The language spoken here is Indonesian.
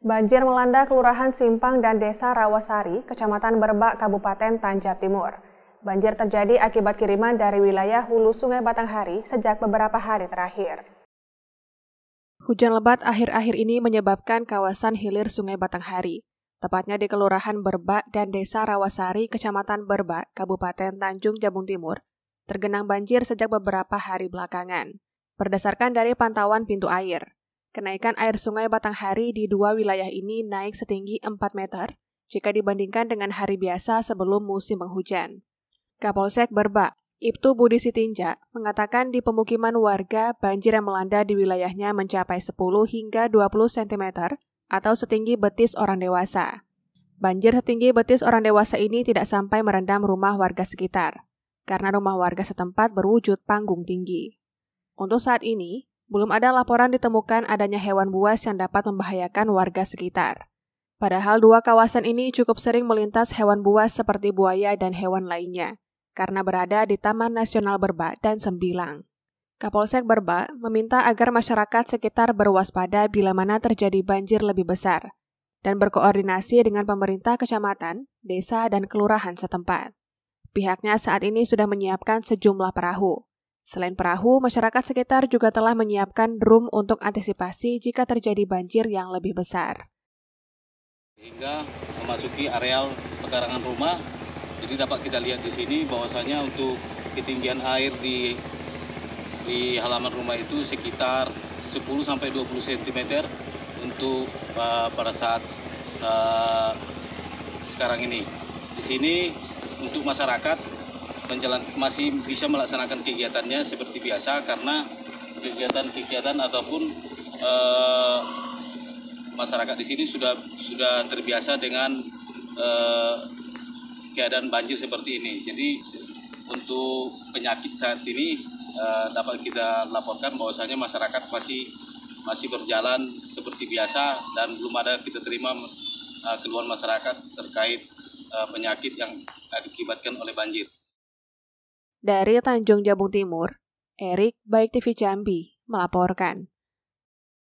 Banjir melanda Kelurahan Simpang dan Desa Rawasari, Kecamatan Berbak, Kabupaten Tanjab Timur. Banjir terjadi akibat kiriman dari wilayah hulu Sungai Batanghari sejak beberapa hari terakhir. Hujan lebat akhir-akhir ini menyebabkan kawasan hilir Sungai Batanghari, tepatnya di Kelurahan Berbak dan Desa Rawasari, Kecamatan Berbak, Kabupaten Tanjung Jabung Timur, tergenang banjir sejak beberapa hari belakangan. Berdasarkan dari pantauan pintu air, Kenaikan air sungai Batanghari di dua wilayah ini naik setinggi 4 meter jika dibandingkan dengan hari biasa sebelum musim penghujan. Kapolsek Berba, Ibtu Budi Sitinja, mengatakan di pemukiman warga banjir yang melanda di wilayahnya mencapai 10 hingga 20 cm atau setinggi betis orang dewasa. Banjir setinggi betis orang dewasa ini tidak sampai merendam rumah warga sekitar, karena rumah warga setempat berwujud panggung tinggi. Untuk saat ini, belum ada laporan ditemukan adanya hewan buas yang dapat membahayakan warga sekitar. Padahal dua kawasan ini cukup sering melintas hewan buas seperti buaya dan hewan lainnya, karena berada di Taman Nasional Berba dan Sembilang. Kapolsek Berba meminta agar masyarakat sekitar berwaspada bila mana terjadi banjir lebih besar, dan berkoordinasi dengan pemerintah kecamatan, desa, dan kelurahan setempat. Pihaknya saat ini sudah menyiapkan sejumlah perahu, Selain perahu, masyarakat sekitar juga telah menyiapkan drum untuk antisipasi jika terjadi banjir yang lebih besar. Hingga memasuki areal pekarangan rumah, jadi dapat kita lihat di sini bahwasanya untuk ketinggian air di di halaman rumah itu sekitar 10 sampai 20 cm untuk uh, pada saat uh, sekarang ini. Di sini untuk masyarakat menjalan masih bisa melaksanakan kegiatannya seperti biasa karena kegiatan-kegiatan ataupun eh, masyarakat di sini sudah sudah terbiasa dengan eh, keadaan banjir seperti ini. Jadi untuk penyakit saat ini eh, dapat kita laporkan bahwasanya masyarakat masih masih berjalan seperti biasa dan belum ada kita terima uh, keluhan masyarakat terkait uh, penyakit yang diakibatkan oleh banjir. Dari Tanjung Jabung Timur, Erik Baik TV Jambi melaporkan.